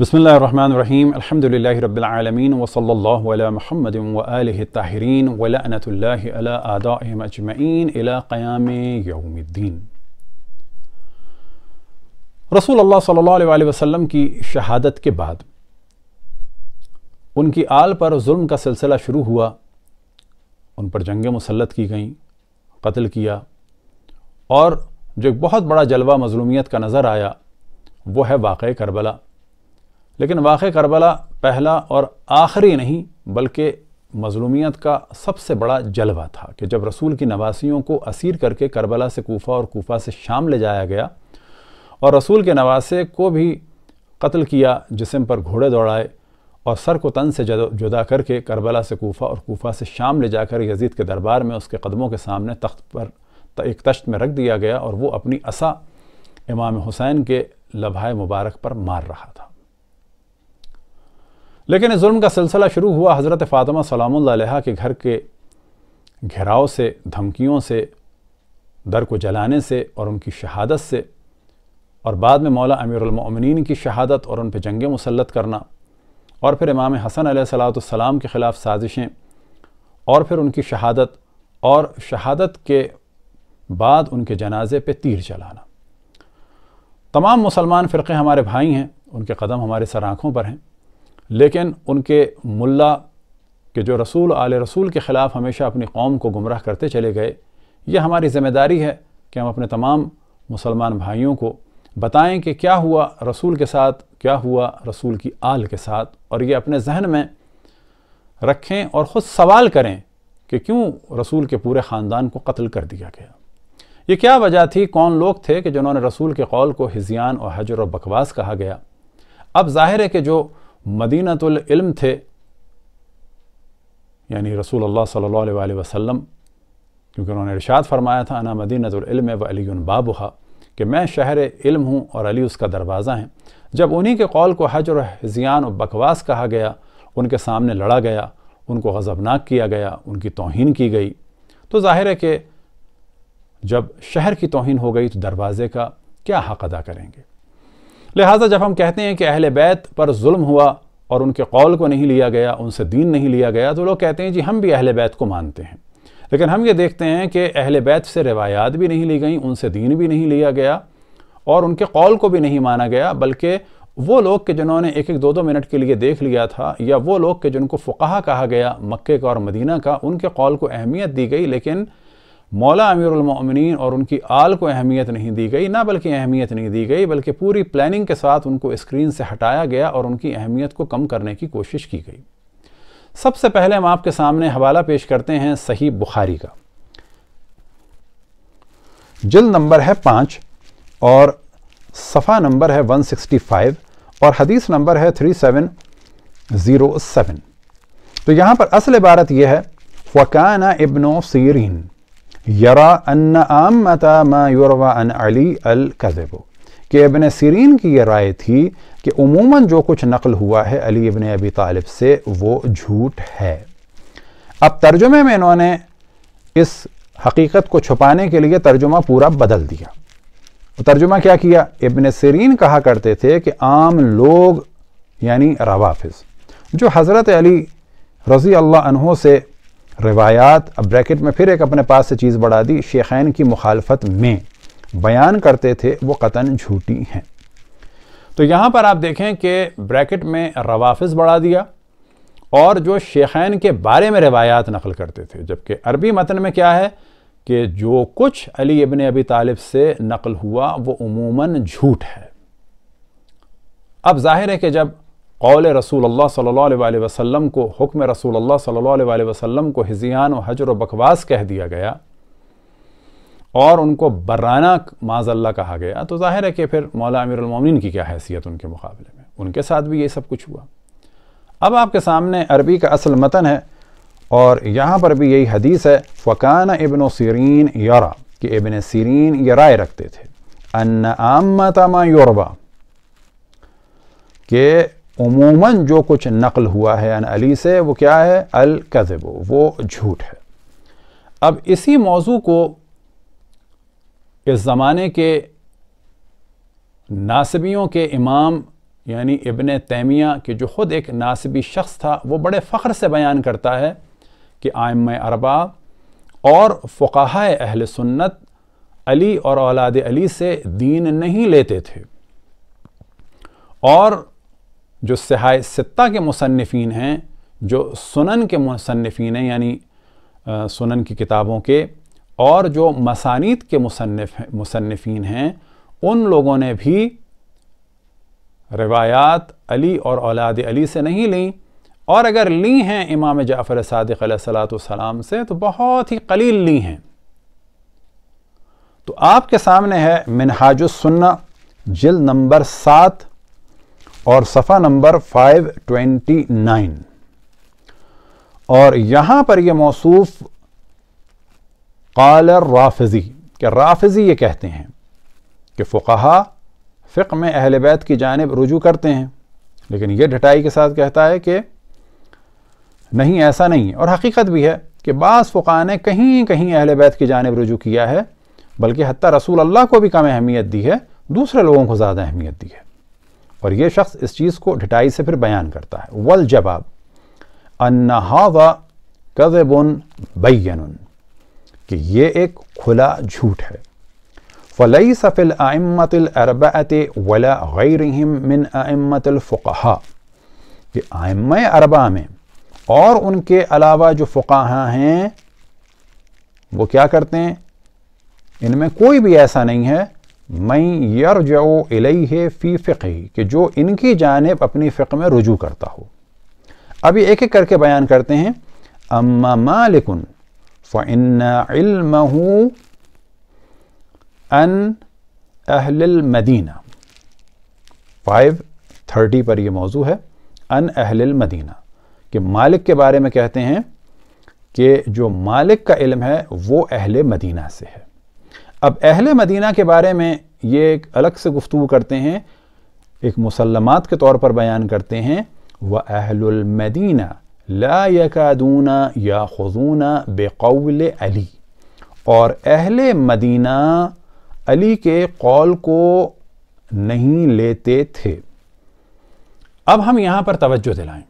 بسم الله الرحمن الرحيم الحمد لله رب العالمين وصلى الله على محمد وآله الطاهرين ولعنة الله على أعدائهم أجمعين إلى قيام يوم الدين رسول الله صلى अल्लाह सल्लल्लाहु अलैहि वसल्लम की शहादत के बाद उनकी आल पर जुल्म का सिलसिला शुरू हुआ उन पर जंग मुसलत की गई कत्ल किया और जो एक बहुत बड़ा जलवा मजलूमियत का नज़र आया वो है वाक़ کربلا لیکن واقع کربلا پہلا اور آخری نہیں بلکہ مظلومیت کا سب سے بڑا جلوہ تھا کہ جب رسول کی نواسیوں کو اسیر کر کے کربلا سے کوفہ اور کوفہ سے شام لے جایا گیا اور رسول کے نواسے کو بھی قتل کیا جسم پر گھوڑے دوڑائے اور سر کو تن سے جدا کر کے کربلا سے کوفہ اور کوفہ سے شام لے جا کر یزید کے دربار میں اس کے قدموں کے سامنے تخت پر ایک تشت میں رکھ دیا گیا اور وہ اپنی عصا امام حسین کے لبھائے مبارک پر مار رہا تھا لیکن اس ظلم کا سلسلہ شروع ہوا حضرت فاطمہ سلام اللہ علیہ کے گھر کے گھراؤ سے دھمکیوں سے در کو جلانے سے اور ان کی شہادت سے اور بعد میں مولا امیر المؤمنین کی شہادت اور ان پہ جنگ مسلط کرنا اور پھر امام حسن علیہ صلاۃ کے خلاف سازشیں اور پھر ان کی شہادت اور شہادت کے بعد ان کے جنازے پہ تیر چلانا تمام مسلمان فرقے ہمارے بھائی ہیں ان کے قدم ہمارے سر آنکھوں پر ہیں لیکن ان کے ملا کہ جو رسول آل رسول کے خلاف ہمیشہ اپنی قوم کو گمراہ کرتے چلے گئے یہ ہماری ذمہ داری ہے کہ ہم اپنے تمام مسلمان بھائیوں کو بتائیں کہ کیا ہوا رسول کے ساتھ کیا ہوا رسول کی آل کے ساتھ اور یہ اپنے ذہن میں رکھیں اور خود سوال کریں کہ کیوں رسول کے پورے خاندان کو قتل کر دیا گیا یہ کیا وجہ تھی کون لوگ تھے کہ جنہوں نے رسول کے قول کو ہزیان اور حجر اور بکواس کہا گیا اب ظاہر ہے کہ جو مدینہ العلم تھے یعنی رسول اللہ صلی اللہ علیہ وآلہ وسلم کیونکہ انہوں نے ارشاد فرمایا تھا انا مدینہ العلم و علی بابہ کہ میں شہر علم ہوں اور علی اس کا دروازہ ہیں جب انہی کے قول کو حجر و حضیان و بکواس کہا گیا ان کے سامنے لڑا گیا ان کو غضبناک کیا گیا ان کی توہین کی گئی تو ظاہر ہے کہ جب شہر کی توہین ہو گئی تو دروازے کا کیا حق ادا کریں گے لہٰذا جب ہم کہتے ہیں کہ اہل بیت پر ظلم ہوا اور ان کے قول کو نہیں لیا گیا ان سے دین نہیں لیا گیا تو لوگ کہتے ہیں جی ہم بھی اہل بیت کو مانتے ہیں لیکن ہم یہ دیکھتے ہیں کہ اہل بیت سے روایات بھی نہیں لی گئیں ان سے دین بھی نہیں لیا گیا اور ان کے قول کو بھی نہیں مانا گیا بلکہ وہ لوگ کہ جنہوں نے ایک ایک دو دو منٹ کے لیے دیکھ لیا تھا یا وہ لوگ کہ جن کو فقہ کہا گیا مکے کا اور مدینہ کا ان کے قول کو اہمیت دی گئی لیکن مولا امیر المؤمنین اور ان کی آل کو اہمیت نہیں دی گئی نہ بلکہ اہمیت نہیں دی گئی بلکہ پوری پلاننگ کے ساتھ ان کو اسکرین سے ہٹایا گیا اور ان کی اہمیت کو کم کرنے کی کوشش کی گئی سب سے پہلے ہم آپ کے سامنے حوالہ پیش کرتے ہیں صحیح بخاری کا جلد نمبر ہے پانچ اور صفحہ نمبر ہے ون سکسٹی فائیو اور حدیث نمبر ہے تھری سیون زیرو سیون تو یہاں پر اصل عبارت یہ ہے فقانہ ابن سِيرِينَ یرا ان مت ما یوروا ان علی القذب کہ ابن سیرین کی یہ رائے تھی کہ عموماً جو کچھ نقل ہوا ہے علی ابن ابی طالب سے وہ جھوٹ ہے اب ترجمے میں انہوں نے اس حقیقت کو چھپانے کے لیے ترجمہ پورا بدل دیا ترجمہ کیا کیا ابن سیرین کہا کرتے تھے کہ عام لوگ یعنی روافظ جو حضرت علی رضی اللہ عنہ سے روایات اب بریکٹ میں پھر ایک اپنے پاس سے چیز بڑھا دی شیخین کی مخالفت میں بیان کرتے تھے وہ قطن جھوٹی ہیں تو یہاں پر آپ دیکھیں کہ بریکٹ میں روافظ بڑھا دیا اور جو شیخین کے بارے میں روایات نقل کرتے تھے جبکہ عربی متن میں کیا ہے کہ جو کچھ علی ابن ابی طالب سے نقل ہوا وہ عموماً جھوٹ ہے اب ظاہر ہے کہ جب قول رسول اللہ صلی اللہ علیہ وآلہ وسلم کو حکم رسول اللہ صلی اللہ علیہ وآلہ وسلم کو ہزیان و حجر و بکواس کہہ دیا گیا اور ان کو برانہ معذ اللہ کہا گیا تو ظاہر ہے کہ پھر مولا امیر المومنین کی کیا حیثیت ان کے مقابلے میں ان کے ساتھ بھی یہ سب کچھ ہوا اب آپ کے سامنے عربی کا اصل متن ہے اور یہاں پر بھی یہی حدیث ہے فقان ابن و سیرین یورا کہ ابن سیرین یہ رائے رکھتے تھے ان ما یوربا کہ عموماً جو کچھ نقل ہوا ہے ان علی سے وہ کیا ہے الکذب وہ جھوٹ ہے اب اسی موضوع کو اس زمانے کے ناصبیوں کے امام یعنی ابن تیمیہ کے جو خود ایک ناصبی شخص تھا وہ بڑے فخر سے بیان کرتا ہے کہ آئم اربا اور فقاہ اہل سنت علی اور اولاد علی سے دین نہیں لیتے تھے اور جو سہائے ستہ کے مصنفین ہیں جو سنن کے مصنفین ہیں یعنی سنن کی کتابوں کے اور جو مسانیت کے مصنف مصنفین ہیں ان لوگوں نے بھی روایات علی اور اولاد علی سے نہیں لیں اور اگر لیں ہیں امام جعفر صادق علیہ السلام سے تو بہت ہی قلیل لی ہیں تو آپ کے سامنے ہے منہاج السنہ جلد نمبر سات اور صفحہ نمبر 529 اور یہاں پر یہ موصوف قال الرافضی کہ رافضی یہ کہتے ہیں کہ فقہا فقہ میں اہل بیت کی جانب رجوع کرتے ہیں لیکن یہ ڈھٹائی کے ساتھ کہتا ہے کہ نہیں ایسا نہیں اور حقیقت بھی ہے کہ بعض فقہ نے کہیں کہیں اہل بیت کی جانب رجوع کیا ہے بلکہ حتیٰ رسول اللہ کو بھی کم اہمیت دی ہے دوسرے لوگوں کو زیادہ اہمیت دی ہے اور یہ شخص اس چیز کو ڈھٹائی سے پھر بیان کرتا ہے بین کہ یہ ایک کھلا جھوٹ ہے ولا غیرہم من الفقہا کہ آئمہ اربع میں اور ان کے علاوہ جو فقہا ہیں وہ کیا کرتے ہیں ان میں کوئی بھی ایسا نہیں ہے میں یرجع الیہ فی فقی کہ جو ان کی جانب اپنی فقہ میں رجوع کرتا ہو اب یہ ایک کر کے بیان کرتے ہیں اما مالکن ف عِلْمَهُ علم ان اہل المدینہ 530 پر یہ موضوع ہے ان اہل المدینہ کہ مالک کے بارے میں کہتے ہیں کہ جو مالک کا علم ہے وہ اہل مدینہ سے ہے اب اہل مدینہ کے بارے میں یہ ایک الگ سے گفتگو کرتے ہیں ایک مسلمات کے طور پر بیان کرتے ہیں وہ اہل المدینہ لا یکونہ یا خزون بقول علی اور اہل مدینہ علی کے قول کو نہیں لیتے تھے اب ہم یہاں پر توجہ دلائیں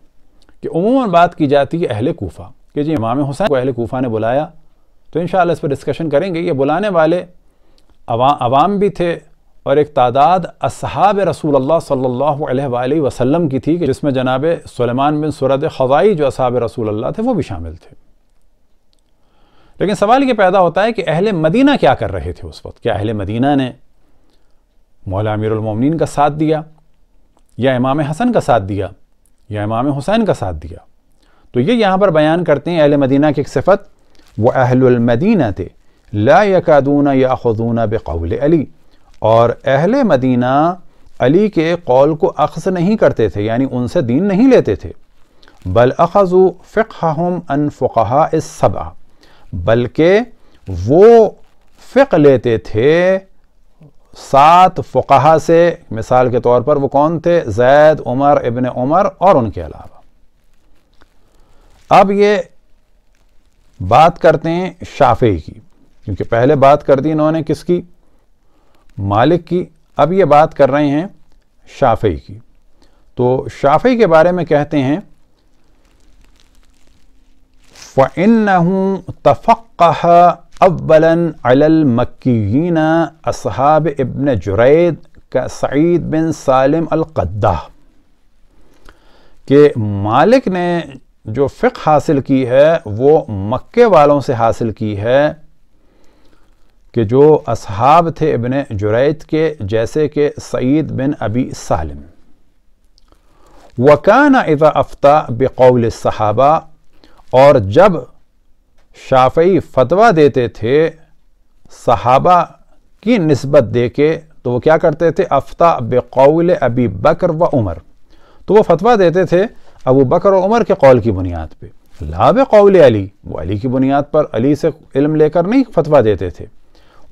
کہ عموماً بات کی جاتی ہے اہل کوفہ کہ جی امام حسین کو اہل کوفہ نے بلایا تو انشاءاللہ اس پر ڈسکشن کریں گے یہ بلانے والے عوام بھی تھے اور ایک تعداد اصحاب رسول اللہ صلی اللہ علیہ وآلہ وسلم کی تھی کہ جس میں جناب سلیمان بن سرد خضائی جو اصحاب رسول اللہ تھے وہ بھی شامل تھے لیکن سوال یہ پیدا ہوتا ہے کہ اہل مدینہ کیا کر رہے تھے اس وقت کیا اہل مدینہ نے مولا امیر المومنین کا ساتھ دیا یا امام حسن کا ساتھ دیا یا امام حسین کا ساتھ دیا تو یہ یہاں پر بیان کرتے ہیں اہل مدینہ کی ایک صفت وہ اہل المدینہ تھے لا یکادون یاخذون بقول علی اور اہل مدینہ علی کے قول کو اخذ نہیں کرتے تھے یعنی ان سے دین نہیں لیتے تھے بل اخذوا فقہہم ان فقہاء السبع بلکہ وہ فقہ لیتے تھے سات فقہا سے مثال کے طور پر وہ کون تھے زید عمر ابن عمر اور ان کے علاوہ اب یہ بات کرتے ہیں شافعی کی کیونکہ پہلے بات کر دی انہوں نے کس کی مالک کی اب یہ بات کر رہے ہیں شافعی کی تو شافعی کے بارے میں کہتے ہیں فَإِنَّهُ تَفَقَّهَ تفقہ عَلَى الل مکی نہ جُرَيْد ابن جرید کا سعید بن سالم القدہ کہ مالک نے جو فقہ حاصل کی ہے وہ مکے والوں سے حاصل کی ہے کہ جو اصحاب تھے ابن جریت کے جیسے کہ سعید بن ابی سالم وکان اِذَا اَفْتَى بِقَوْلِ صحابہ اور جب شافعی فتویٰ دیتے تھے صحابہ کی نسبت دے کے تو وہ کیا کرتے تھے افتا بقول ابی بکر و عمر تو وہ فتویٰ دیتے تھے ابو بکر و عمر کے قول کی بنیاد پہ لا بقول علی وہ علی کی بنیاد پر علی سے علم لے کر نہیں فتویٰ دیتے تھے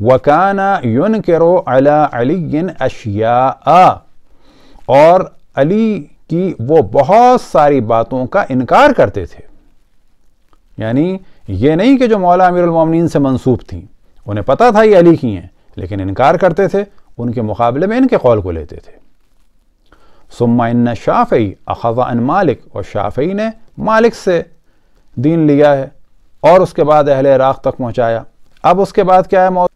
وکانا یون کرو الا علی اشیا اور علی کی وہ بہت ساری باتوں کا انکار کرتے تھے یعنی یہ نہیں کہ جو مولا امیر المومنین سے منسوب تھیں انہیں پتہ تھا یہ علی کی ہیں لیکن انکار کرتے تھے ان کے مقابلے میں ان کے قول کو لیتے تھے سما شافعی اخذ ان مالک اور شافعی نے مالک سے دین لیا ہے اور اس کے بعد اہل عراق تک پہنچایا اب اس کے بعد کیا ہے موت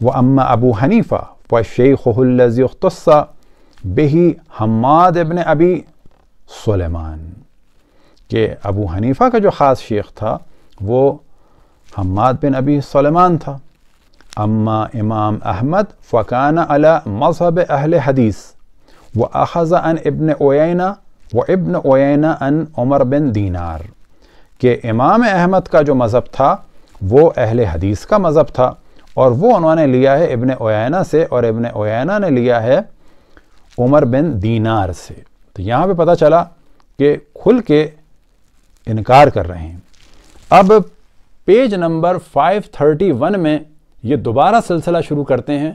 وأما أبو حنيفة فشيخه الذي اختص به حماد بن أبي سليمان کہ ابو حنیفہ کا جو خاص شیخ تھا وہ حماد بن ابی سلیمان تھا اما امام احمد فکان على مذهب اہل حدیث واخذ عن ابن اوینا و ابن اوینا ان عمر بن دینار کہ امام احمد کا جو مذہب تھا وہ اہل حدیث کا مذہب تھا اور وہ انہوں نے لیا ہے ابن اویانہ سے اور ابن اوینا نے لیا ہے عمر بن دینار سے تو یہاں پہ پتہ چلا کہ کھل کے انکار کر رہے ہیں اب پیج نمبر 531 میں یہ دوبارہ سلسلہ شروع کرتے ہیں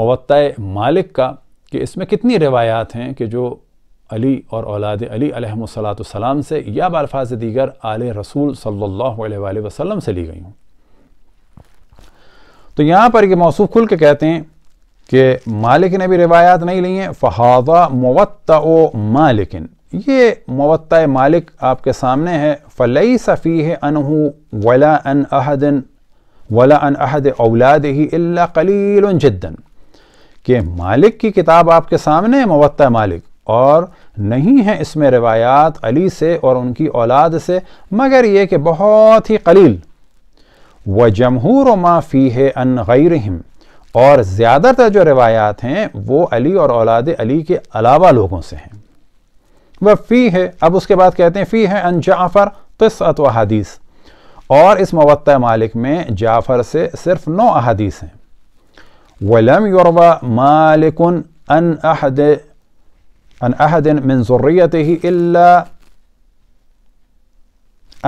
موتع مالک کا کہ اس میں کتنی روایات ہیں کہ جو علی اور اولاد علی علیہ السلام صلاۃ سے یا بالفاظ دیگر آل رسول صلی اللہ علیہ وآلہ وسلم سے لی گئی ہوں تو یہاں پر یہ موصوف کھل کے کہتے ہیں کہ مالک نے بھی روایات نہیں لی ہیں فحاضہ موۃَ او مالکن یہ موت مالک آپ کے سامنے ہے فلی صفی ولا ان احدن ولا ان احد اولاد ہی اللہ کلیل جدن کہ مالک کی کتاب آپ کے سامنے موت مالک اور نہیں ہے اس میں روایات علی سے اور ان کی اولاد سے مگر یہ کہ بہت ہی قلیل वजमहूर मा फ़ी है अन गैरहम और ज़्यादातर जो रिवायात हैं वो अली और औलाद अली के अलावा लोगों से हैं वह फ़ी है अब उसके बाद कहते हैं फ़ी है अन जाफ़र तस्त अहादीस और इस मवत मालिक में जाफ़र से सिर्फ नौ अहादीस हैं वलम यरवा मालिक अन अहद अन अहद मिन ज़ुर्रियत ही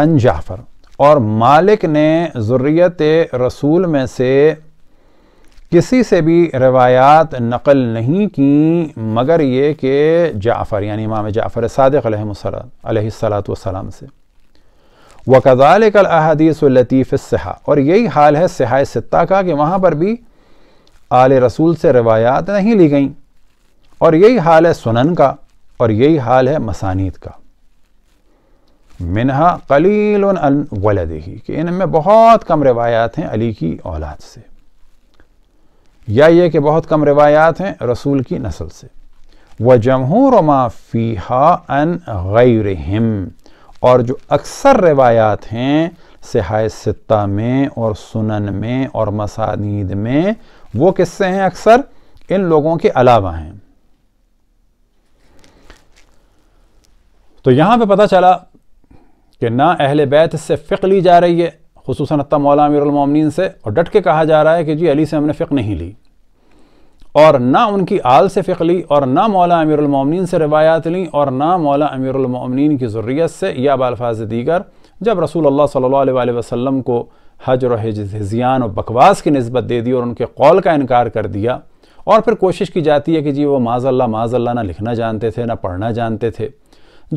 अन जाफ़र اور مالک نے ذریت رسول میں سے کسی سے بھی روایات نقل نہیں کی مگر یہ کہ جعفر یعنی امام جعفر صادق علیہ السلاۃ والسلام سے وقالِ الْأَحَدِيثُ الْلَتِيفِ سحاء اور یہی حال ہے صحائے ستہ کا کہ وہاں پر بھی آل رسول سے روایات نہیں لی گئیں اور یہی حال ہے سنن کا اور یہی حال ہے مسانیت کا منہا قلیل ان الدہ کہ ان میں بہت کم روایات ہیں علی کی اولاد سے یا یہ کہ بہت کم روایات ہیں رسول کی نسل سے وہ فیہا ان غیرہم اور جو اکثر روایات ہیں سہائے ستہ میں اور سنن میں اور مسانید میں وہ کس سے ہیں اکثر ان لوگوں کے علاوہ ہیں تو یہاں پہ پتا چلا کہ نہ اہل بیت اس سے فقہ لی جا رہی ہے خصوصاً خصوصۃ مولا امیر المومنین سے اور ڈٹ کے کہا جا رہا ہے کہ جی علی سے ہم نے فقہ نہیں لی اور نہ ان کی آل سے فقہ لی اور نہ مولا امیر المومنین سے روایات لیں اور نہ مولا امیر المومنین کی ذریت سے یا بالفاظ دیگر جب رسول اللہ صلی اللہ علیہ وآلہ وسلم کو حج اور حجزیان و بکواس کی نسبت دے دی اور ان کے قول کا انکار کر دیا اور پھر کوشش کی جاتی ہے کہ جی وہ ماض اللہ ماض اللہ نہ لکھنا جانتے تھے نہ پڑھنا جانتے تھے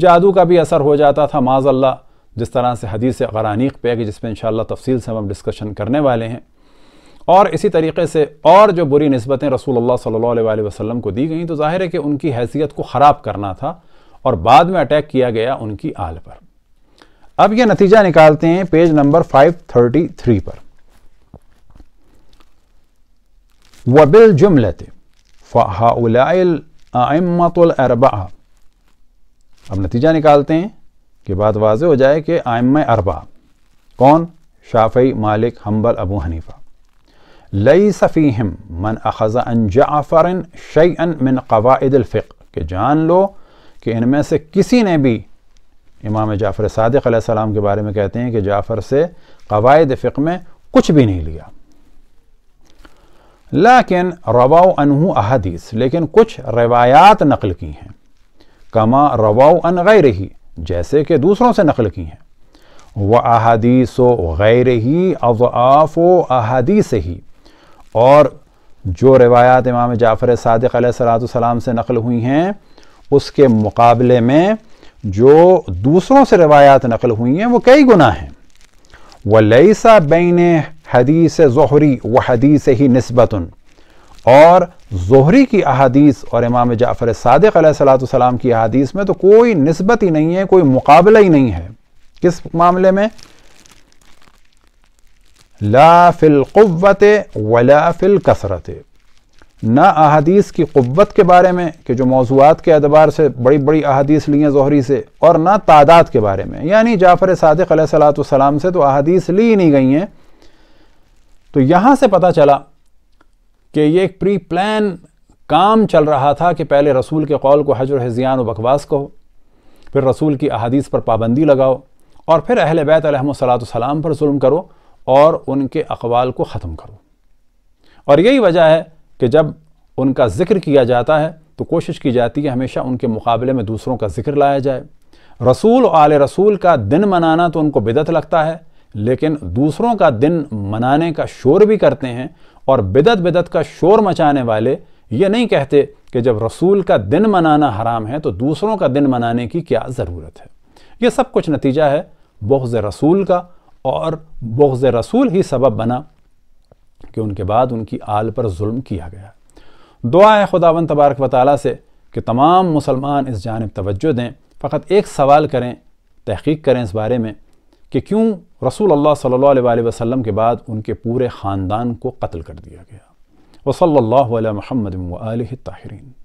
جادو کا بھی اثر ہو جاتا تھا ما اللہ جس طرح سے حدیث غرانیق پہ جس پہ انشاءاللہ تفصیل سے ہم ڈسکشن کرنے والے ہیں اور اسی طریقے سے اور جو بری نسبتیں رسول اللہ صلی اللہ علیہ وسلم کو دی گئیں تو ظاہر ہے کہ ان کی حیثیت کو خراب کرنا تھا اور بعد میں اٹیک کیا گیا ان کی آل پر اب یہ نتیجہ نکالتے ہیں پیج نمبر 533 پر وبل جم الْأَعِمَّةُ فہاط اب نتیجہ نکالتے ہیں کہ بات واضح ہو جائے کہ آئم اربا کون شافعی مالک حنبل ابو حنیفہ لئی صفی من اخذ ان جعفر شعی من قواعد الفقہ کہ جان لو کہ ان میں سے کسی نے بھی امام جعفر صادق علیہ السلام کے بارے میں کہتے ہیں کہ جعفر سے قواعد فقر میں کچھ بھی نہیں لیا لیکن رواو رواؤ احادیث لیکن کچھ روایات نقل کی ہیں کما رواؤ ان غیر جیسے کہ دوسروں سے نقل کی ہیں وہ احادیث و غیر ہی و احادیث ہی اور جو روایات امام جعفر صادق علیہ السلام سے نقل ہوئی ہیں اس کے مقابلے میں جو دوسروں سے روایات نقل ہوئی ہیں وہ کئی گناہ ہیں وہ بَيْنِ حَدِيثِ بین حدیث ظہری حدیث ہی نسبتاً اور زہری کی احادیث اور امام جعفر صادق علیہ صلاۃ کی احادیث میں تو کوئی نسبت ہی نہیں ہے کوئی مقابلہ ہی نہیں ہے کس معاملے میں لا فی القوت ولا فی القسرت نہ احادیث کی قوت کے بارے میں کہ جو موضوعات کے اعتبار سے بڑی بڑی احادیث لی ہیں زہری سے اور نہ تعداد کے بارے میں یعنی جعفر صادق علیہ السلام سے تو احادیث لی نہیں گئی ہیں تو یہاں سے پتہ چلا کہ یہ ایک پری پلان کام چل رہا تھا کہ پہلے رسول کے قول کو حجر حضیان و بکواس کہو پھر رسول کی احادیث پر پابندی لگاؤ اور پھر اہل بیت علیہ السلام پر ظلم کرو اور ان کے اقوال کو ختم کرو اور یہی وجہ ہے کہ جب ان کا ذکر کیا جاتا ہے تو کوشش کی جاتی ہے ہمیشہ ان کے مقابلے میں دوسروں کا ذکر لایا جائے رسول و آل رسول کا دن منانا تو ان کو بدت لگتا ہے لیکن دوسروں کا دن منانے کا شور بھی کرتے ہیں اور بدت بدت کا شور مچانے والے یہ نہیں کہتے کہ جب رسول کا دن منانا حرام ہے تو دوسروں کا دن منانے کی کیا ضرورت ہے یہ سب کچھ نتیجہ ہے بغض رسول کا اور بغض رسول ہی سبب بنا کہ ان کے بعد ان کی آل پر ظلم کیا گیا دعا ہے خدا تبارک و تعالیٰ سے کہ تمام مسلمان اس جانب توجہ دیں فقط ایک سوال کریں تحقیق کریں اس بارے میں کہ کیوں رسول اللہ صلی اللہ علیہ وسلم کے بعد ان کے پورے خاندان کو قتل کر دیا گیا وصل اللہ علیہ محمد وآلہ تاہرین